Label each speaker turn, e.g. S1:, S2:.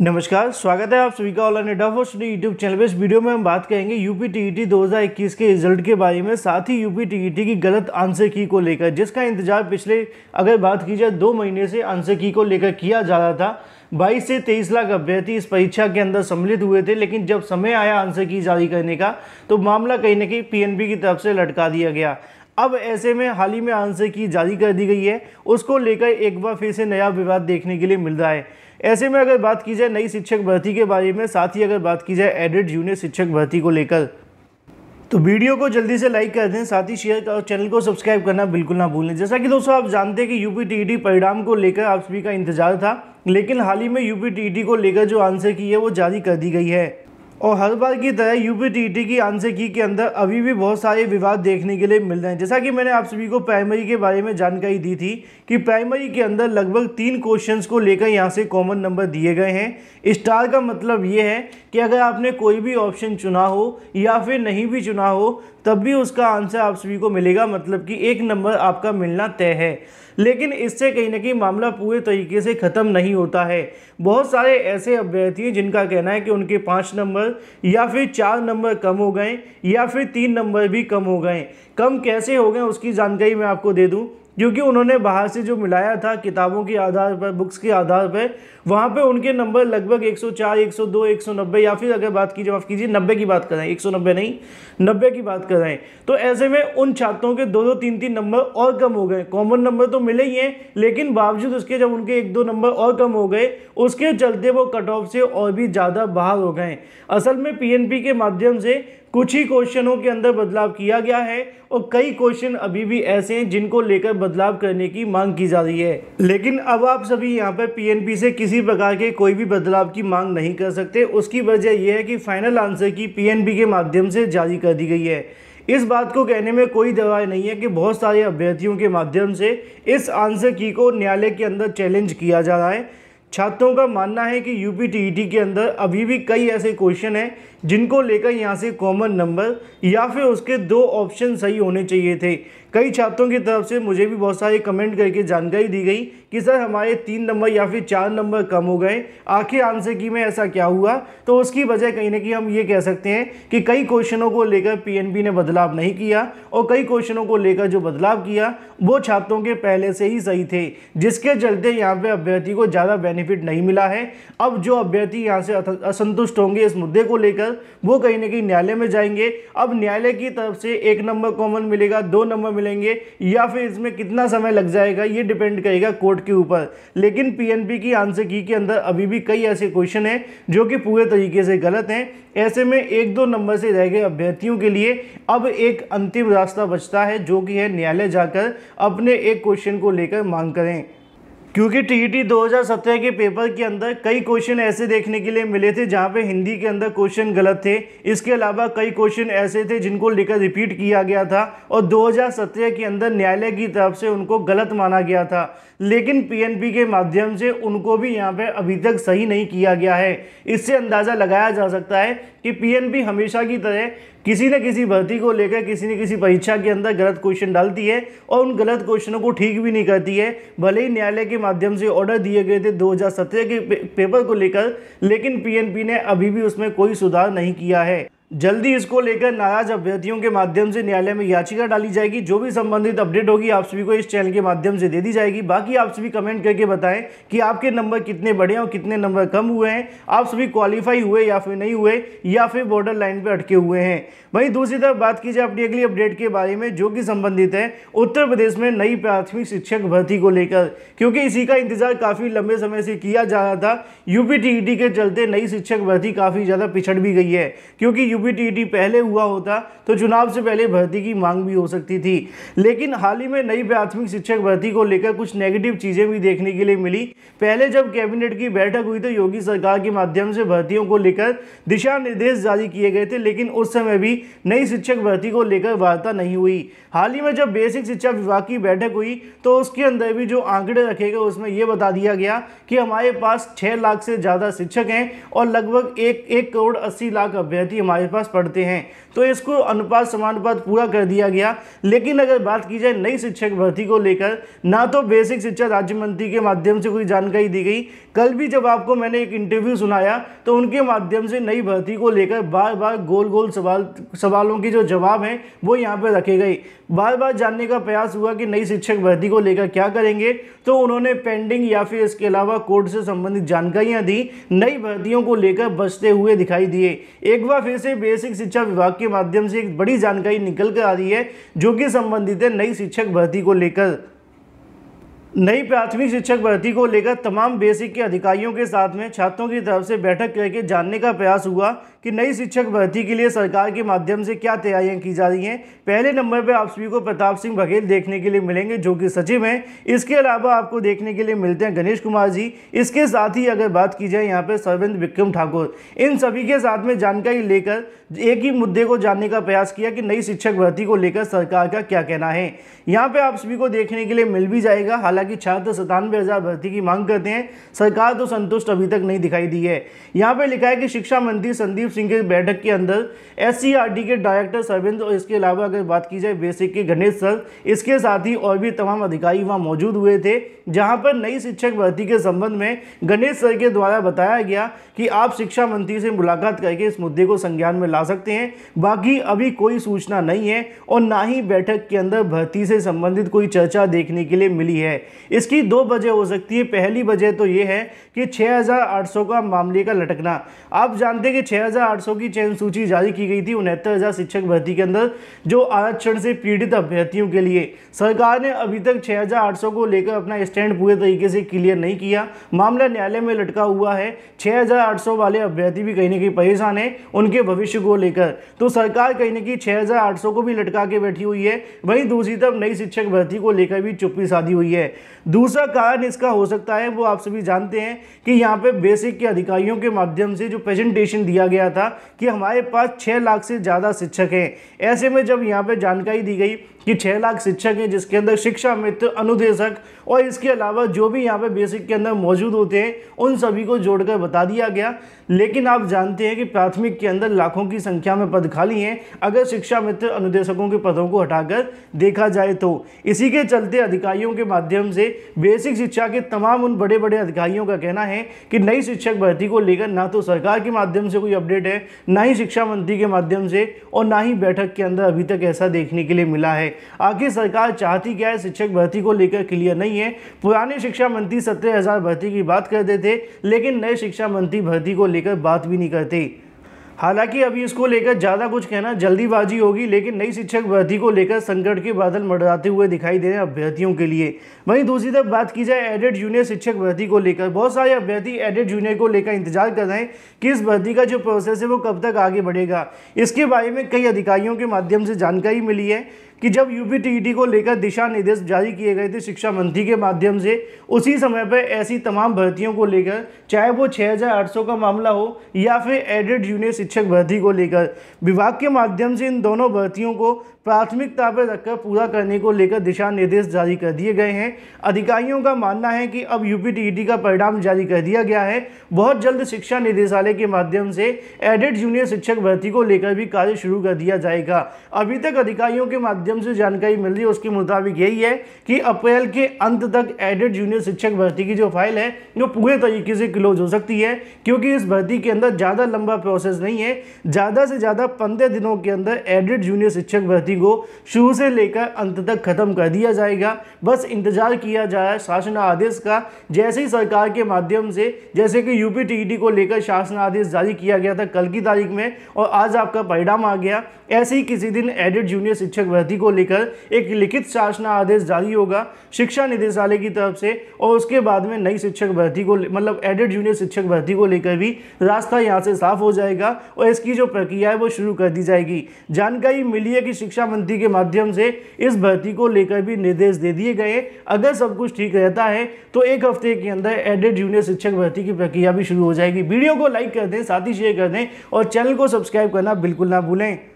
S1: नमस्कार स्वागत है आप सभी का all and study YouTube channel पे इस वीडियो में हम बात करेंगे यूपी टीईटी 2021 के रिजल्ट के बारे में साथ ही यूपी टीईटी की गलत आंसर की को लेकर जिसका इंतजार पिछले अगर बात की जाए दो महीने से आंसर की को लेकर किया जा रहा था 22 से 23 लाख अभ्यर्थी इस परीक्षा के अंदर सम्मिलित हुए थे लेकिन जब समय आया आंसर की जारी करने का तो मामला कहीं ना कहीं पी की तरफ से लटका दिया गया अब ऐसे में हाल ही में आंसर की जारी कर दी गई है उसको लेकर एक बार फिर से नया विवाद देखने के लिए मिल रहा है ऐसे में अगर बात की जाए नई शिक्षक भर्ती के बारे में साथ ही अगर बात की जाए एडेड जूनियर शिक्षक भर्ती को लेकर तो वीडियो को जल्दी से लाइक कर दें साथ ही शेयर और चैनल को सब्सक्राइब करना बिल्कुल ना भूलें जैसा कि दोस्तों आप जानते हैं कि यूपी टीईटी e परिणाम को लेकर आप सभी का इंतजार था लेकिन हाल ही में यूपी टीईटी e को लेकर जो आंसर की है वो जारी कर दी गई है और हर बार की तरह यूपीटीटी e की आंसर की के अंदर अभी भी बहुत सारे विवाद देखने के लिए मिल रहे हैं जैसा कि मैंने आप सभी को प्राइमरी के बारे में जानकारी दी थी कि प्राइमरी के अंदर लगभग तीन क्वेश्चंस को लेकर यहाँ से कॉमन नंबर दिए गए हैं स्टार का मतलब ये है कि अगर आपने कोई भी ऑप्शन चुना हो या फिर नहीं भी चुना हो तब भी उसका आंसर आप सभी को मिलेगा मतलब कि एक नंबर आपका मिलना तय है लेकिन इससे कहीं ना कहीं मामला पूरे तरीके से ख़त्म नहीं होता है बहुत सारे ऐसे अभ्यर्थी हैं जिनका कहना है कि उनके पाँच नंबर या फिर चार नंबर कम हो गए या फिर तीन नंबर भी कम हो गए कम कैसे हो गए उसकी जानकारी मैं आपको दे दूँ क्योंकि उन्होंने बाहर से जो मिलाया था किताबों के आधार पर बुक्स के आधार पर वहाँ पे उनके नंबर लगभग 104, 102, 190 या फिर अगर बात कीजिए माफ़ कीजिए नब्बे की बात कर रहे हैं 190 नहीं 90 की बात कर रहे हैं तो ऐसे में उन छात्रों के दो दो तीन तीन नंबर और कम हो गए कॉमन नंबर तो मिले ही हैं लेकिन बावजूद उसके जब उनके एक दो नंबर और कम हो गए उसके चलते वो कट ऑफ से और भी ज़्यादा बाहर हो गए असल में पी के माध्यम से कुछ ही क्वेश्चनों के अंदर बदलाव किया गया है और कई क्वेश्चन अभी भी ऐसे हैं जिनको लेकर बदलाव करने की मांग की जा रही है लेकिन अब आप सभी यहाँ पर पी से किसी प्रकार के कोई भी बदलाव की मांग नहीं कर सकते उसकी वजह यह है कि फाइनल आंसर की पीएनबी के माध्यम से जारी कर दी गई है इस बात को कहने में कोई दवाई नहीं है कि बहुत सारे अभ्यर्थियों के माध्यम से इस आंसर की को न्यायालय के अंदर चैलेंज किया जा रहा है छात्रों का मानना है कि यूपी टीईटी e के अंदर अभी भी कई ऐसे क्वेश्चन हैं जिनको लेकर यहाँ से कॉमन नंबर या फिर उसके दो ऑप्शन सही होने चाहिए थे कई छात्रों की तरफ से मुझे भी बहुत सारे कमेंट करके जानकारी दी गई कि सर हमारे तीन नंबर या फिर चार नंबर कम हो गए आखिर आंसर की में ऐसा क्या हुआ तो उसकी वजह कहीं ना कहीं हम ये कह सकते हैं कि कई क्वेश्चनों को लेकर पीएनबी ने बदलाव नहीं किया और कई क्वेश्चनों को लेकर जो बदलाव किया वो छात्रों के पहले से ही सही थे जिसके चलते यहाँ पर अभ्यर्थी को ज़्यादा बेनिफिट नहीं मिला है अब जो अभ्यर्थी यहाँ से असंतुष्ट होंगे इस मुद्दे को लेकर वो कहीं ना कहीं न्यायालय में जाएंगे अब न्यायालय की तरफ से एक नंबर कॉमन मिलेगा दो नंबर मिलेंगे या फिर इसमें कितना समय लग जाएगा ये डिपेंड करेगा कोर्ट के ऊपर लेकिन पीएनपी की आंसर की के अंदर अभी भी कई ऐसे क्वेश्चन हैं जो कि पूरे तरीके से गलत हैं ऐसे में एक दो नंबर से रह गए अभ्यर्थियों के लिए अब एक अंतिम रास्ता बचता है जो कि है न्यायालय जाकर अपने एक क्वेश्चन को लेकर मांग करें क्योंकि टीईटी 2017 e के पेपर के अंदर कई क्वेश्चन ऐसे देखने के लिए मिले थे जहां पे हिंदी के अंदर क्वेश्चन गलत थे इसके अलावा कई क्वेश्चन ऐसे थे जिनको लेकर रिपीट किया गया था और 2017 के अंदर न्यायालय की तरफ से उनको गलत माना गया था लेकिन पीएनपी के माध्यम से उनको भी यहाँ पे अभी तक सही नहीं किया गया है इससे अंदाज़ा लगाया जा सकता है कि पी हमेशा की तरह किसी न किसी भर्ती को लेकर किसी न किसी परीक्षा के अंदर गलत क्वेश्चन डालती है और उन गलत क्वेश्चनों को ठीक भी नहीं करती है भले ही न्यायालय के माध्यम से ऑर्डर दिए गए थे 2017 के पेपर को लेकर लेकिन पीएनपी ने अभी भी उसमें कोई सुधार नहीं किया है जल्दी इसको लेकर नाराज अभ्यर्थियों के माध्यम से न्यायालय में याचिका डाली जाएगी जो भी संबंधित अपडेट होगी आप सभी को इस चैनल के माध्यम से दे दी जाएगी बाकी आप सभी कमेंट करके बताएं कि आपके नंबर कितने बढ़े और कितने नंबर कम हुए हैं आप सभी क्वालिफाई हुए या फिर नहीं हुए या फिर बॉर्डर लाइन पर अटके हुए हैं वहीं दूसरी तरफ बात की जाए अपनी अगली अपडेट के बारे में जो कि संबंधित है उत्तर प्रदेश में नई प्राथमिक शिक्षक भर्ती को लेकर क्योंकि इसी का इंतजार काफ़ी लंबे समय से किया जा रहा था यूपी e के चलते नई शिक्षक भर्ती काफ़ी ज़्यादा पिछड़ भी गई है क्योंकि यूपी पहले हुआ होता तो चुनाव से पहले भर्ती की मांग भी हो सकती थी लेकिन हाल ही में नई प्राथमिक शिक्षक भर्ती को लेकर कुछ नेगेटिव चीज़ें भी देखने के लिए मिली पहले जब कैबिनेट की बैठक हुई तो योगी सरकार के माध्यम से भर्तियों को लेकर दिशा निर्देश जारी किए गए थे लेकिन उस समय भी नई शिक्षक भर्ती को लेकर वार्ता नहीं हुई हाल ही में जब बेसिक शिक्षा विभाग की बैठक हुई तो उसके अंदर भी जो आंकड़े रखे गए उसमें यह बता दिया गया कि हमारे पास छः लाख से ज़्यादा शिक्षक हैं और लगभग एक एक करोड़ अस्सी लाख अभ्यर्थी हमारे बाईपास पढ़ते हैं तो इसको अनुपात समानुपात पूरा कर दिया गया लेकिन अगर बात की जाए नई शिक्षक भर्ती को लेकर ना तो बेसिक शिक्षा राज्य मंत्री के माध्यम से कोई जानकारी दी गई कल भी जब आपको मैंने एक इंटरव्यू सुनाया तो उनके माध्यम से नई भर्ती को लेकर बार बार गोल गोल सवाल सवालों के जो जवाब हैं वो यहाँ पर रखे गए बार बार जानने का प्रयास हुआ कि नई शिक्षक भर्ती को लेकर क्या करेंगे तो उन्होंने पेंडिंग या फिर इसके अलावा कोर्ट से संबंधित जानकारियाँ दी नई भर्तियों को लेकर बचते हुए दिखाई दिए एक बार फिर से बेसिक शिक्षा विभाग के माध्यम से एक बड़ी जानकारी निकल कर आ रही है जो कि संबंधित है नई शिक्षक भर्ती को लेकर नई प्राथमिक शिक्षक भर्ती को लेकर तमाम बेसिक के अधिकारियों के साथ में छात्रों की तरफ से बैठक करके जानने का प्रयास हुआ कि नई शिक्षक भर्ती के लिए सरकार के माध्यम से क्या तैयारियां की जा रही हैं पहले नंबर पर आप सभी को प्रताप सिंह बघेल देखने के लिए मिलेंगे जो कि सचिव हैं इसके अलावा आपको देखने के लिए मिलते हैं गणेश कुमार जी इसके साथ ही अगर बात की जाए यहाँ पर सरविंद विक्रम ठाकुर इन सभी के साथ में जानकारी लेकर एक ही मुद्दे को जानने का प्रयास किया कि नई शिक्षक भर्ती को लेकर सरकार का क्या कहना है यहाँ पे आप सभी को देखने के लिए मिल भी जाएगा हालांकि छात्र सतानवे हज़ार भर्ती की मांग करते हैं सरकार तो संतुष्ट अभी तक नहीं दिखाई दी है यहाँ पे लिखा है कि शिक्षा मंत्री संदीप सिंह के बैठक के अंदर एस के डायरेक्टर सरविंद और इसके अलावा अगर बात की जाए बेसिक के गणेश सर इसके साथ ही और भी तमाम अधिकारी वहाँ मौजूद हुए थे जहाँ पर नई शिक्षक भर्ती के संबंध में गणेश सर के द्वारा बताया गया कि आप शिक्षा मंत्री से मुलाकात करके इस मुद्दे को संज्ञान में ला सकते हैं बाकी अभी कोई सूचना नहीं है और ना ही बैठक के अंदर भर्ती से संबंधित कोई चर्चा देखने के लिए मिली है इसकी दो वजह हो सकती है पहली वजह तो ये है कि 6,800 का मामले का लटकना आप जानते हैं कि 1,800 की चयन सूची जारी की गई थी उनहत्तर हज़ार शिक्षक भर्ती के अंदर जो आरक्षण से पीड़ित अभ्यर्थियों के लिए सरकार ने अभी तक 6,800 को लेकर अपना स्टैंड पूरे तरीके से क्लियर नहीं किया मामला न्यायालय में लटका हुआ है 6,800 वाले अभ्यर्थी भी कहीं ना कहीं परेशान हैं उनके भविष्य को लेकर तो सरकार कहीं ना कहीं 6,800 को भी लटका के बैठी हुई है वहीं दूसरी तरफ नई शिक्षक भर्ती को लेकर भी चुप्पी साधी हुई है दूसरा कारण इसका हो सकता है वो आप सभी जानते हैं कि यहाँ पे बेसिक के अधिकारियों के माध्यम से जो प्रेजेंटेशन दिया गया गया था कि हमारे पास छः लाख से ज़्यादा शिक्षक हैं ऐसे में जब यहाँ पर जानकारी दी गई कि छः लाख शिक्षक हैं जिसके अंदर शिक्षा मित्र अनुदेशक और इसके अलावा जो भी यहाँ पे बेसिक के अंदर मौजूद होते हैं उन सभी को जोड़कर बता दिया गया लेकिन आप जानते हैं कि प्राथमिक के अंदर लाखों की संख्या में पद खाली हैं अगर शिक्षा मित्र अनुदेशकों के पदों को हटाकर देखा जाए तो इसी के चलते अधिकारियों के माध्यम से बेसिक शिक्षा के तमाम उन बड़े बड़े अधिकारियों का कहना है कि नई शिक्षक भर्ती को लेकर ना तो सरकार के माध्यम से कोई अपडेट है ना ही शिक्षा मंत्री के माध्यम से और ना ही बैठक के अंदर अभी तक ऐसा देखने के लिए मिला है आखिर सरकार चाहती क्या है शिक्षक भर्ती को लेकर क्लियर नहीं है पुराने शिक्षा मंत्री सत्रह हज़ार भर्ती की बात करते थे लेकिन नए शिक्षा मंत्री भर्ती को लेकर बात भी नहीं करते हालांकि अभी इसको लेकर ज़्यादा कुछ कहना जल्दीबाजी होगी लेकिन नई शिक्षक भर्ती को लेकर संकट के बादल मंडराते हुए दिखाई दे रहे हैं अभ्यर्थियों के लिए वहीं दूसरी तरफ बात की जाए एडेड जूनियर शिक्षक भर्ती को लेकर बहुत सारे अभ्यर्थी एडेड जूनियर को लेकर इंतजार कर रहे हैं कि इस भर्ती का जो प्रोसेस है वो कब तक आगे बढ़ेगा इसके बारे में कई अधिकारियों के माध्यम से जानकारी मिली है कि जब यू e को लेकर दिशा निर्देश जारी किए गए थे शिक्षा मंत्री के माध्यम से उसी समय पर ऐसी तमाम भर्तियों को लेकर चाहे वो 6800 का मामला हो या फिर एडेड जूनियर शिक्षक भर्ती को लेकर विभाग के माध्यम से इन दोनों भर्तियों को प्राथमिकता पर रखकर पूरा करने को लेकर दिशा निर्देश जारी कर दिए गए हैं अधिकारियों का मानना है कि अब यूपी e का परिणाम जारी कर दिया गया है बहुत जल्द शिक्षा निदेशालय के माध्यम से एडेड जूनियर शिक्षक भर्ती को लेकर भी कार्य शुरू कर दिया जाएगा अभी तक अधिकारियों के माध्यम से जानकारी मिल रही है उसके मुताबिक यही है कि अप्रैल के अंत तक एडेड जूनियर शिक्षक भर्ती की जो फाइल है वो पूरे तरीके से क्लोज हो सकती है क्योंकि इस भर्ती के अंदर ज़्यादा लंबा प्रोसेस नहीं है ज़्यादा से ज़्यादा पंद्रह दिनों के अंदर एडेड जूनियर शिक्षक भर्ती राजनीति को शुरू से लेकर अंत तक खत्म कर दिया जाएगा बस इंतजार किया जाए शासन आदेश का जैसे ही सरकार के माध्यम से जैसे कि यूपी टीईटी को लेकर शासन आदेश जारी किया गया था कल की तारीख में और आज आपका परिणाम आ गया ऐसे ही किसी दिन एडिड जूनियर शिक्षक भर्ती को लेकर एक लिखित शासन आदेश जारी होगा शिक्षा निदेशालय की तरफ से और उसके बाद में नई शिक्षक भर्ती को मतलब एडिड जूनियर शिक्षक भर्ती को लेकर भी रास्ता यहाँ से साफ हो जाएगा और इसकी जो प्रक्रिया है वो शुरू कर दी जाएगी जानकारी मिली है कि शिक्षा मंत्री के माध्यम से इस भर्ती को लेकर भी निर्देश दे दिए गए अगर सब कुछ ठीक रहता है तो एक हफ्ते के अंदर एडेड जूनियर शिक्षक भर्ती की प्रक्रिया भी शुरू हो जाएगी वीडियो को लाइक कर दें साथ ही शेयर कर दें और चैनल को सब्सक्राइब करना बिल्कुल ना भूलें